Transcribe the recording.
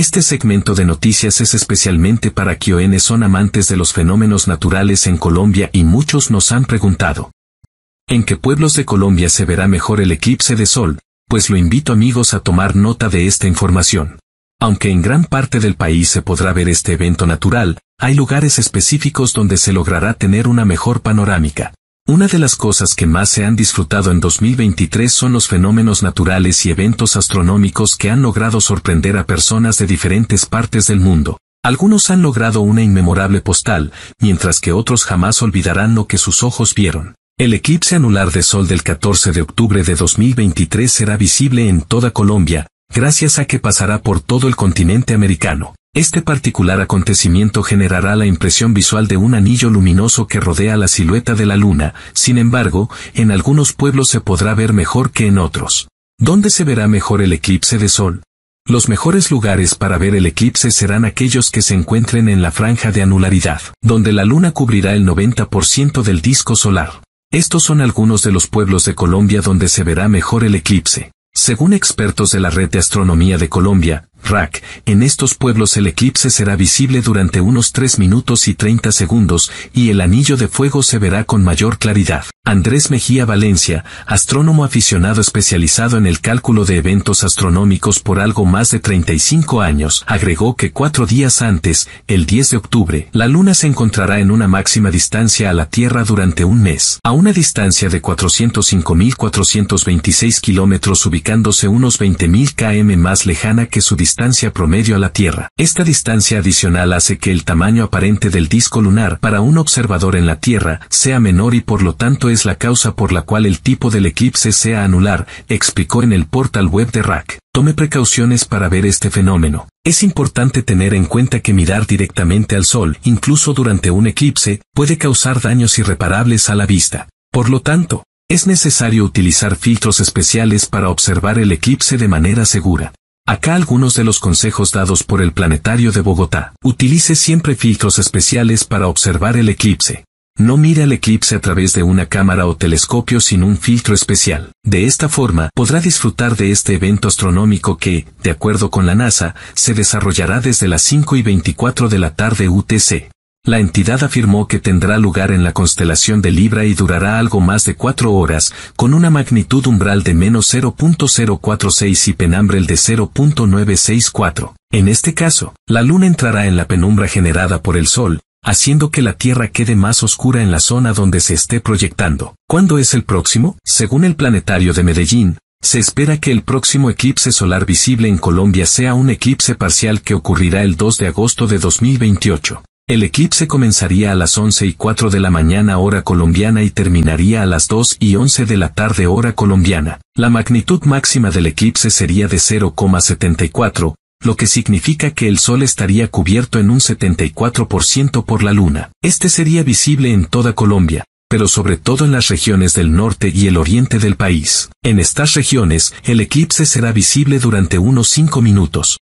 Este segmento de noticias es especialmente para quienes son amantes de los fenómenos naturales en Colombia y muchos nos han preguntado. ¿En qué pueblos de Colombia se verá mejor el eclipse de sol? Pues lo invito amigos a tomar nota de esta información. Aunque en gran parte del país se podrá ver este evento natural, hay lugares específicos donde se logrará tener una mejor panorámica. Una de las cosas que más se han disfrutado en 2023 son los fenómenos naturales y eventos astronómicos que han logrado sorprender a personas de diferentes partes del mundo. Algunos han logrado una inmemorable postal, mientras que otros jamás olvidarán lo que sus ojos vieron. El eclipse anular de sol del 14 de octubre de 2023 será visible en toda Colombia, gracias a que pasará por todo el continente americano. Este particular acontecimiento generará la impresión visual de un anillo luminoso que rodea la silueta de la luna, sin embargo, en algunos pueblos se podrá ver mejor que en otros. ¿Dónde se verá mejor el eclipse de sol? Los mejores lugares para ver el eclipse serán aquellos que se encuentren en la franja de anularidad, donde la luna cubrirá el 90% del disco solar. Estos son algunos de los pueblos de Colombia donde se verá mejor el eclipse. Según expertos de la Red de Astronomía de Colombia, Rack, en estos pueblos el eclipse será visible durante unos 3 minutos y 30 segundos y el anillo de fuego se verá con mayor claridad. Andrés Mejía Valencia, astrónomo aficionado especializado en el cálculo de eventos astronómicos por algo más de 35 años, agregó que cuatro días antes, el 10 de octubre, la Luna se encontrará en una máxima distancia a la Tierra durante un mes, a una distancia de 405.426 kilómetros ubicándose unos 20.000 km más lejana que su distancia promedio a la Tierra. Esta distancia adicional hace que el tamaño aparente del disco lunar para un observador en la Tierra sea menor y por lo tanto es la causa por la cual el tipo del eclipse sea anular, explicó en el portal web de RAC. Tome precauciones para ver este fenómeno. Es importante tener en cuenta que mirar directamente al sol, incluso durante un eclipse, puede causar daños irreparables a la vista. Por lo tanto, es necesario utilizar filtros especiales para observar el eclipse de manera segura. Acá algunos de los consejos dados por el Planetario de Bogotá. Utilice siempre filtros especiales para observar el eclipse. No mira el eclipse a través de una cámara o telescopio sin un filtro especial. De esta forma, podrá disfrutar de este evento astronómico que, de acuerdo con la NASA, se desarrollará desde las 5 y 24 de la tarde UTC. La entidad afirmó que tendrá lugar en la constelación de Libra y durará algo más de cuatro horas, con una magnitud umbral de menos 0.046 y el de 0.964. En este caso, la Luna entrará en la penumbra generada por el Sol, haciendo que la Tierra quede más oscura en la zona donde se esté proyectando. ¿Cuándo es el próximo? Según el planetario de Medellín, se espera que el próximo eclipse solar visible en Colombia sea un eclipse parcial que ocurrirá el 2 de agosto de 2028. El eclipse comenzaría a las 11 y 4 de la mañana hora colombiana y terminaría a las 2 y 11 de la tarde hora colombiana. La magnitud máxima del eclipse sería de 0,74, lo que significa que el Sol estaría cubierto en un 74% por la Luna. Este sería visible en toda Colombia, pero sobre todo en las regiones del norte y el oriente del país. En estas regiones, el eclipse será visible durante unos 5 minutos,